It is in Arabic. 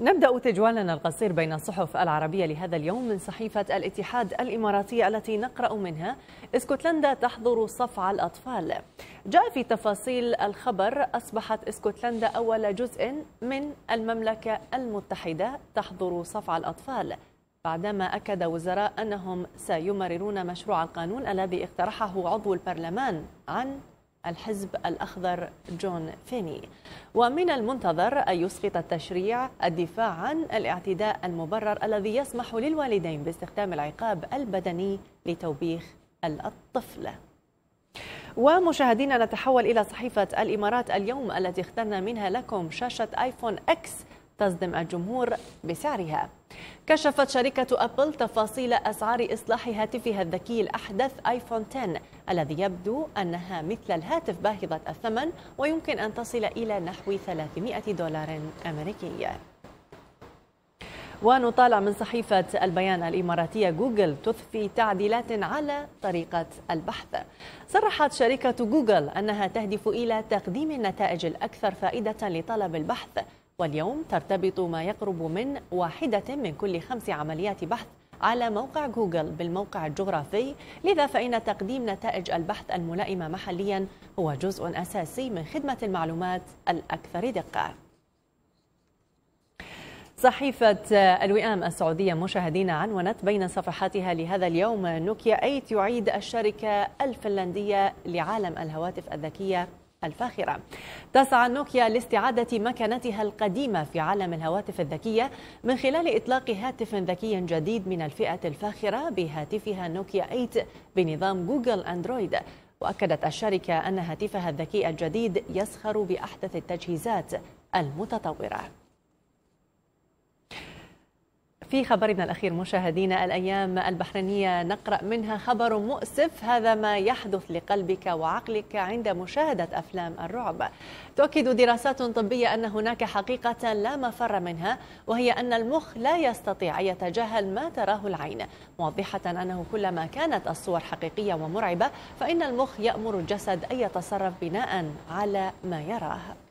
نبدأ تجوالنا القصير بين الصحف العربية لهذا اليوم من صحيفة الاتحاد الإماراتية التي نقرأ منها اسكتلندا تحضر صفع الأطفال جاء في تفاصيل الخبر أصبحت اسكتلندا أول جزء من المملكة المتحدة تحضر صفع الأطفال بعدما أكد وزراء أنهم سيمررون مشروع القانون الذي اقترحه عضو البرلمان عن الحزب الأخضر جون فيني ومن المنتظر أن يسقط التشريع الدفاع عن الاعتداء المبرر الذي يسمح للوالدين باستخدام العقاب البدني لتوبيخ الطفل ومشاهدينا نتحول إلى صحيفة الإمارات اليوم التي اخترنا منها لكم شاشة آيفون إكس تصدم الجمهور بسعرها كشفت شركة أبل تفاصيل أسعار إصلاح هاتفها الذكي الأحدث آيفون 10 الذي يبدو أنها مثل الهاتف باهظة الثمن ويمكن أن تصل إلى نحو 300 دولار أمريكي ونطالع من صحيفة البيان الإماراتية جوجل تثفي تعديلات على طريقة البحث صرحت شركة جوجل أنها تهدف إلى تقديم النتائج الأكثر فائدة لطلب البحث واليوم ترتبط ما يقرب من واحدة من كل خمس عمليات بحث على موقع جوجل بالموقع الجغرافي لذا فإن تقديم نتائج البحث الملائمة محليا هو جزء أساسي من خدمة المعلومات الأكثر دقة صحيفة الوئام السعودية مشاهدين عنونت بين صفحاتها لهذا اليوم نوكيا 8 يعيد الشركة الفنلندية لعالم الهواتف الذكية الفاخرة تسعى نوكيا لاستعادة مكانتها القديمة في عالم الهواتف الذكية من خلال إطلاق هاتف ذكي جديد من الفئة الفاخرة بهاتفها نوكيا 8 بنظام جوجل أندرويد وأكدت الشركة أن هاتفها الذكي الجديد يسخر بأحدث التجهيزات المتطورة في خبرنا الأخير مشاهدينا الأيام البحرينية نقرأ منها خبر مؤسف هذا ما يحدث لقلبك وعقلك عند مشاهدة أفلام الرعب تؤكد دراسات طبية أن هناك حقيقة لا مفر منها وهي أن المخ لا يستطيع أن يتجاهل ما تراه العين موضحة أنه كلما كانت الصور حقيقية ومرعبة فإن المخ يأمر الجسد أن يتصرف بناء على ما يراه